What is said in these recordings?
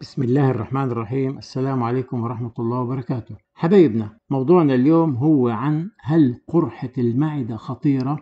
بسم الله الرحمن الرحيم السلام عليكم ورحمة الله وبركاته حبايبنا موضوعنا اليوم هو عن هل قرحة المعدة خطيرة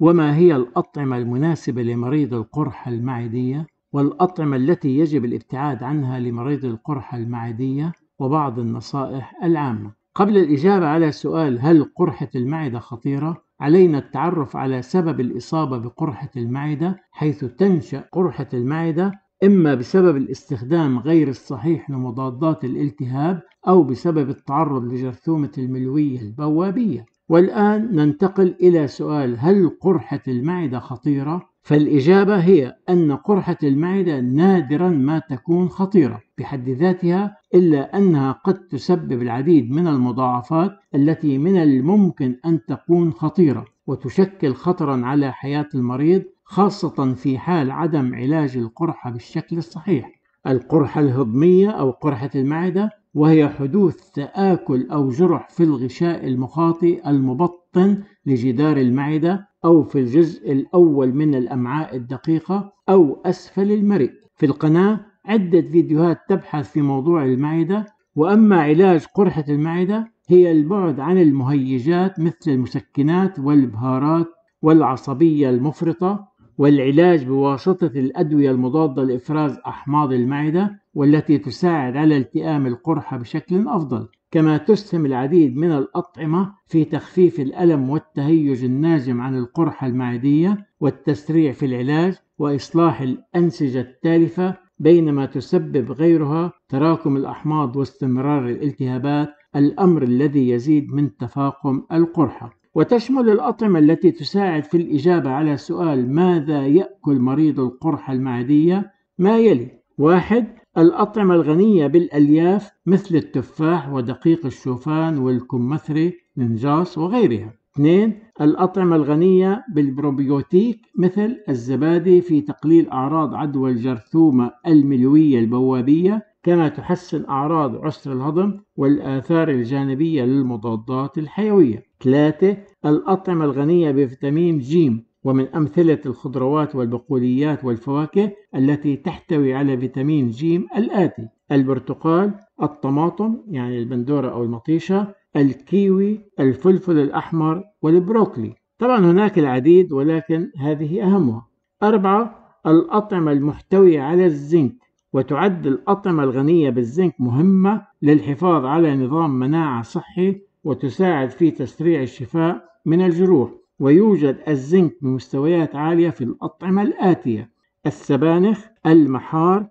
وما هي الأطعمة المناسبة لمريض القرحة المعدية والأطعمة التي يجب الابتعاد عنها لمريض القرحة المعدية وبعض النصائح العامة قبل الإجابة على سؤال هل قرحة المعدة خطيرة علينا التعرف على سبب الإصابة بقرحة المعدة حيث تنشأ قرحة المعدة إما بسبب الاستخدام غير الصحيح لمضادات الالتهاب أو بسبب التعرض لجرثومة الملوية البوابية والآن ننتقل إلى سؤال هل قرحة المعدة خطيرة؟ فالإجابة هي أن قرحة المعدة نادرا ما تكون خطيرة بحد ذاتها إلا أنها قد تسبب العديد من المضاعفات التي من الممكن أن تكون خطيرة وتشكل خطرا على حياة المريض خاصة في حال عدم علاج القرحة بالشكل الصحيح القرحة الهضمية أو قرحة المعدة وهي حدوث تآكل أو جرح في الغشاء المخاطي المبطن لجدار المعدة أو في الجزء الأول من الأمعاء الدقيقة أو أسفل المريء. في القناة عدة فيديوهات تبحث في موضوع المعدة وأما علاج قرحة المعدة هي البعد عن المهيجات مثل المسكنات والبهارات والعصبية المفرطة والعلاج بواسطة الأدوية المضادة لإفراز أحماض المعدة والتي تساعد على التئام القرحة بشكل أفضل، كما تسهم العديد من الأطعمة في تخفيف الألم والتهيج الناجم عن القرحة المعدية والتسريع في العلاج وإصلاح الأنسجة التالفة بينما تسبب غيرها تراكم الأحماض واستمرار الالتهابات الأمر الذي يزيد من تفاقم القرحة. وتشمل الأطعمة التي تساعد في الإجابة على سؤال ماذا يأكل مريض القرحة المعدية ما يلي واحد الأطعمة الغنية بالألياف مثل التفاح ودقيق الشوفان والكمثري النجاص وغيرها اثنين الأطعمة الغنية بالبروبيوتيك مثل الزبادي في تقليل أعراض عدوى الجرثومة الملوية البوابية كما تحسن أعراض عسر الهضم والآثار الجانبية للمضادات الحيوية. ثلاثة الأطعمة الغنية بفيتامين ج ومن أمثلة الخضروات والبقوليات والفواكه التي تحتوي على فيتامين ج الآتي: البرتقال، الطماطم يعني البندورة أو المطيشة، الكيوي، الفلفل الأحمر والبروكلي. طبعا هناك العديد ولكن هذه أهمها. أربعة الأطعمة المحتوية على الزنك وتعد الأطعمة الغنية بالزنك مهمة للحفاظ على نظام مناعة صحي وتساعد في تسريع الشفاء من الجروح ويوجد الزنك بمستويات عالية في الأطعمة الآتية السبانخ المحار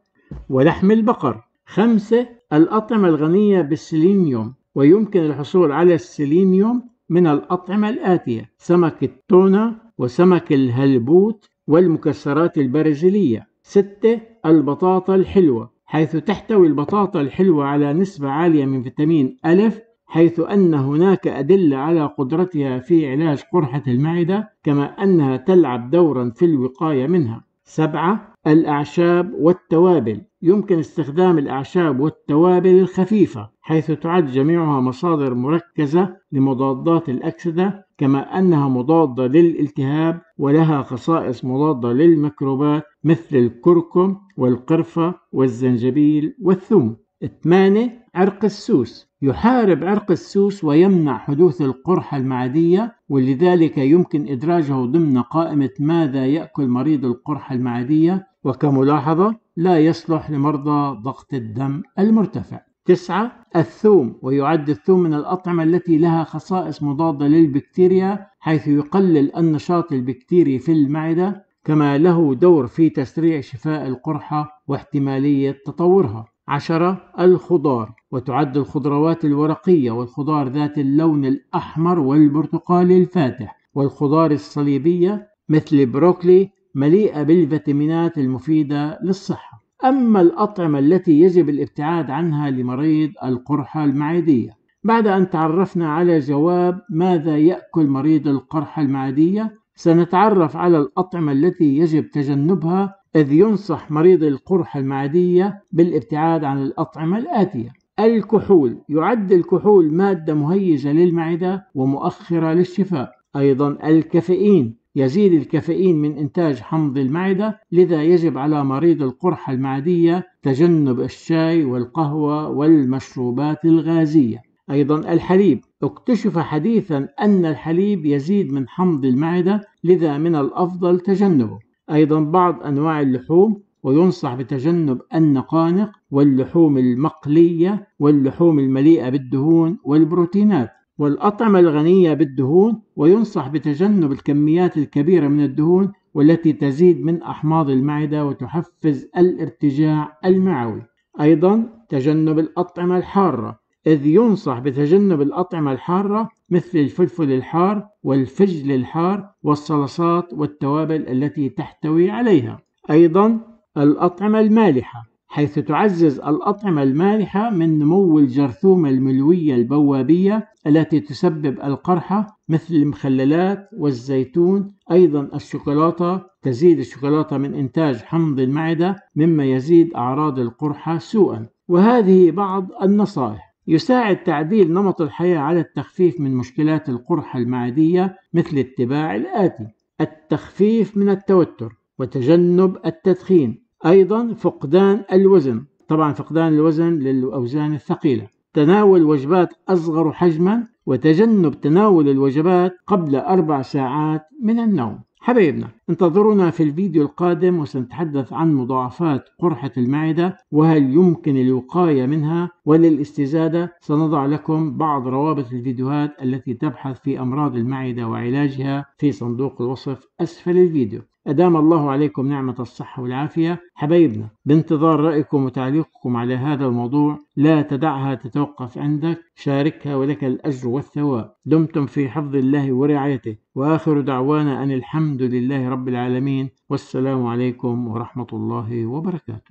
ولحم البقر خمسة الأطعمة الغنية بالسيلينيوم ويمكن الحصول على السيلينيوم من الأطعمة الآتية سمك التونة وسمك الهلبوت والمكسرات البرازيلية ستة البطاطا الحلوة حيث تحتوي البطاطا الحلوة على نسبة عالية من فيتامين ألف حيث أن هناك أدلة على قدرتها في علاج قرحة المعدة كما أنها تلعب دورا في الوقاية منها سبعة الأعشاب والتوابل يمكن استخدام الأعشاب والتوابل الخفيفة حيث تعد جميعها مصادر مركزة لمضادات الأكسدة كما أنها مضادة للالتهاب ولها خصائص مضادة للميكروبات مثل الكركم والقرفة والزنجبيل والثوم 8 عرق السوس يحارب عرق السوس ويمنع حدوث القرحة المعدية ولذلك يمكن إدراجه ضمن قائمة ماذا يأكل مريض القرحة المعدية وكملاحظة لا يصلح لمرضى ضغط الدم المرتفع تسعة الثوم ويعد الثوم من الأطعمة التي لها خصائص مضادة للبكتيريا حيث يقلل النشاط البكتيري في المعدة كما له دور في تسريع شفاء القرحة واحتمالية تطورها عشرة الخضار وتعد الخضروات الورقية والخضار ذات اللون الأحمر والبرتقالي الفاتح والخضار الصليبية مثل البروكلي مليئة بالفيتامينات المفيدة للصحة أما الأطعمة التي يجب الابتعاد عنها لمريض القرحة المعدية بعد أن تعرفنا على جواب ماذا يأكل مريض القرحة المعدية سنتعرف على الأطعمة التي يجب تجنبها إذ ينصح مريض القرحة المعدية بالابتعاد عن الأطعمة الآتية الكحول يعد الكحول مادة مهيجة للمعدة ومؤخرة للشفاء أيضا الكافيين يزيد الكافيين من إنتاج حمض المعدة لذا يجب على مريض القرحة المعدية تجنب الشاي والقهوة والمشروبات الغازية أيضا الحليب اكتشف حديثا أن الحليب يزيد من حمض المعدة لذا من الأفضل تجنبه أيضا بعض أنواع اللحوم وينصح بتجنب النقانق واللحوم المقلية واللحوم المليئة بالدهون والبروتينات والأطعمة الغنية بالدهون وينصح بتجنب الكميات الكبيرة من الدهون والتي تزيد من أحماض المعدة وتحفز الارتجاع المعوي أيضا تجنب الأطعمة الحارة إذ ينصح بتجنب الأطعمة الحارة مثل الفلفل الحار والفجل الحار والصلصات والتوابل التي تحتوي عليها أيضا الأطعمة المالحة حيث تعزز الأطعمة المالحة من نمو الجرثومة الملوية البوابية التي تسبب القرحة مثل المخللات والزيتون أيضا الشوكولاتة تزيد الشوكولاتة من إنتاج حمض المعدة مما يزيد أعراض القرحة سوءا وهذه بعض النصائح يساعد تعديل نمط الحياة على التخفيف من مشكلات القرحة المعدية مثل اتباع الآتي: التخفيف من التوتر وتجنب التدخين، أيضا فقدان الوزن، طبعا فقدان الوزن للأوزان الثقيلة، تناول وجبات أصغر حجما وتجنب تناول الوجبات قبل أربع ساعات من النوم. حبايبنا انتظرونا في الفيديو القادم وسنتحدث عن مضاعفات قرحة المعدة وهل يمكن الوقاية منها وللاستزادة سنضع لكم بعض روابط الفيديوهات التي تبحث في أمراض المعدة وعلاجها في صندوق الوصف أسفل الفيديو أدام الله عليكم نعمة الصحة والعافية حبايبنا بانتظار رأيكم وتعليقكم على هذا الموضوع لا تدعها تتوقف عندك شاركها ولك الأجر والثواب دمتم في حفظ الله ورعايته وآخر دعوانا أن الحمد لله رب العالمين والسلام عليكم ورحمة الله وبركاته